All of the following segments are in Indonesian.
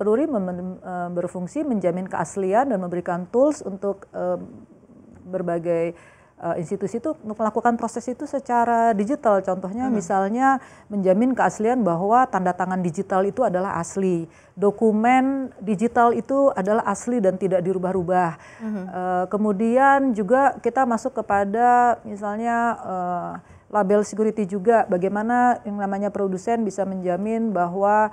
Peruri e, berfungsi menjamin keaslian dan memberikan tools untuk e, berbagai e, institusi itu untuk melakukan proses itu secara digital. Contohnya hmm. misalnya menjamin keaslian bahwa tanda tangan digital itu adalah asli, dokumen digital itu adalah asli dan tidak dirubah-rubah. Hmm. Uh, kemudian juga kita masuk kepada misalnya label security juga, bagaimana yang namanya produsen bisa menjamin bahwa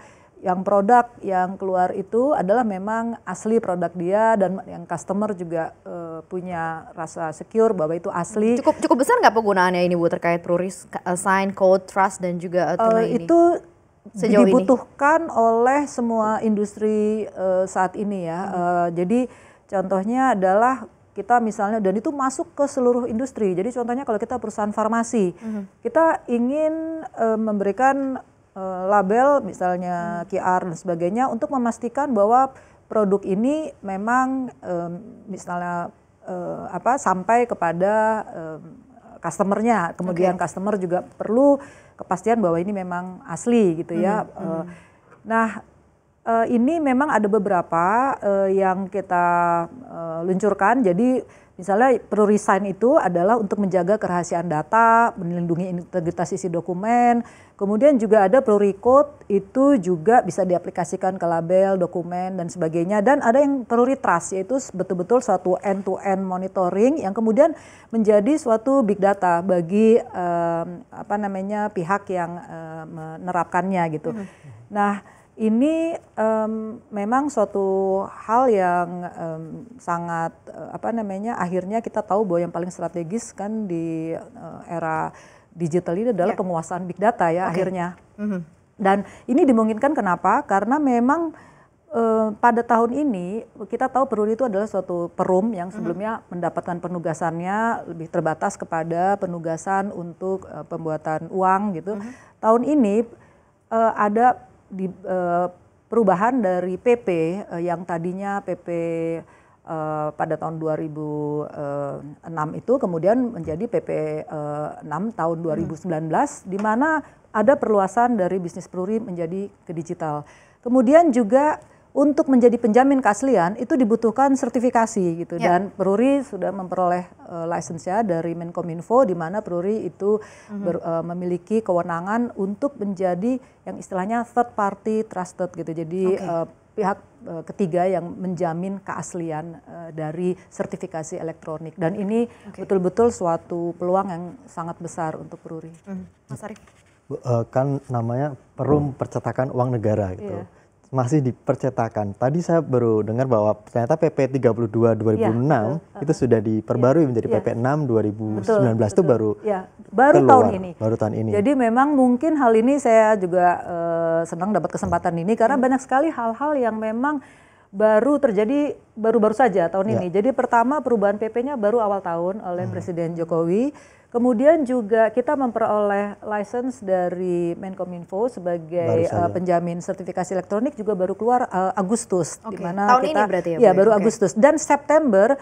yang produk yang keluar itu adalah memang asli produk dia dan yang customer juga uh, punya rasa secure bahwa itu asli. Cukup cukup besar nggak penggunaannya ini Bu terkait pruris eh, sign, code, trust dan juga uh, ini? Itu Sejauh dibutuhkan ini? oleh semua industri uh, saat ini ya. Hmm. Uh, jadi contohnya adalah kita misalnya dan itu masuk ke seluruh industri. Jadi contohnya kalau kita perusahaan farmasi, hmm. kita ingin uh, memberikan Eh, label misalnya QR hmm. dan sebagainya untuk memastikan bahwa produk ini memang misalnya eh, apa sampai kepada um, customernya kemudian okay. customer juga perlu kepastian bahwa ini memang asli gitu ya hmm, eh, hmm. nah uh, ini memang ada beberapa uh, yang kita uh, luncurkan. Jadi misalnya perlu resign itu adalah untuk menjaga kerahasiaan data, melindungi integritas isi dokumen. Kemudian juga ada perlu record itu juga bisa diaplikasikan ke label, dokumen dan sebagainya. Dan ada yang perlu retrust yaitu betul-betul suatu end to end monitoring yang kemudian menjadi suatu big data bagi uh, apa namanya pihak yang uh, menerapkannya gitu. Hmm. Nah, ini um, memang suatu hal yang um, sangat eh, apa namanya akhirnya kita tahu bahwa yang paling strategis kan di uh, era digital ini adalah yeah. penguasaan big data ya okay. akhirnya mm-hmm. dan ini dimungkinkan kenapa karena memang eh, pada tahun ini kita tahu Peruri itu adalah suatu perum yang mhm. sebelumnya mendapatkan penugasannya lebih terbatas kepada penugasan untuk pembuatan uang gitu Uh mhm. -huh. tahun ini ada di uh, perubahan dari PP uh, eh, yang tadinya PP uh, eh, pada tahun 2006 itu kemudian menjadi PP uh, 6 tahun 2019 hmm. di mana ada perluasan dari bisnis peluri menjadi ke digital. Kemudian juga untuk menjadi penjamin keaslian itu dibutuhkan sertifikasi gitu ya. dan Peruri sudah memperoleh uh, dari Menkominfo di mana Peruri itu uh-huh. ber, uh, memiliki kewenangan untuk menjadi yang istilahnya third party trusted gitu. Jadi okay. uh, eh, pihak uh, ketiga yang menjamin keaslian uh, dari sertifikasi elektronik dan ini okay. betul-betul suatu peluang yang sangat besar untuk Peruri. mm Mas Arief. Uh, kan namanya Perum Percetakan Uang Negara gitu. Yeah masih dipercetakan. Tadi saya baru dengar bahwa ternyata PP 32 2006 ya, itu sudah diperbarui ya, menjadi ya. PP 6 2019 betul, itu betul. baru ya, baru keluar, tahun ini. Baru tahun ini. Jadi memang mungkin hal ini saya juga uh, senang dapat kesempatan ini karena hmm. banyak sekali hal-hal yang memang baru terjadi baru-baru saja tahun ya. ini. Jadi pertama perubahan PP-nya baru awal tahun oleh hmm. Presiden Jokowi. Kemudian juga kita memperoleh license dari Menkominfo sebagai uh, penjamin sertifikasi elektronik juga baru keluar uh, Agustus okay. di mana tahun kita, ini berarti ya. Iya, ya, baru okay. Agustus dan September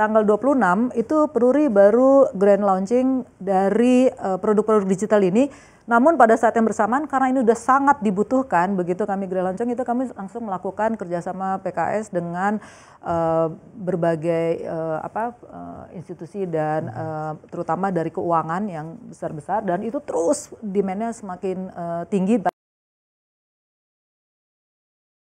tanggal 26 itu Peruri baru grand launching dari eh, produk-produk uh, digital ini. Namun pada saat yang bersamaan karena ini sudah sangat dibutuhkan, begitu kami grand launching itu kami langsung melakukan kerjasama PKS dengan uh, berbagai uh, apa uh, institusi dan uh, terutama dari keuangan yang besar-besar dan itu terus demandnya semakin uh, tinggi.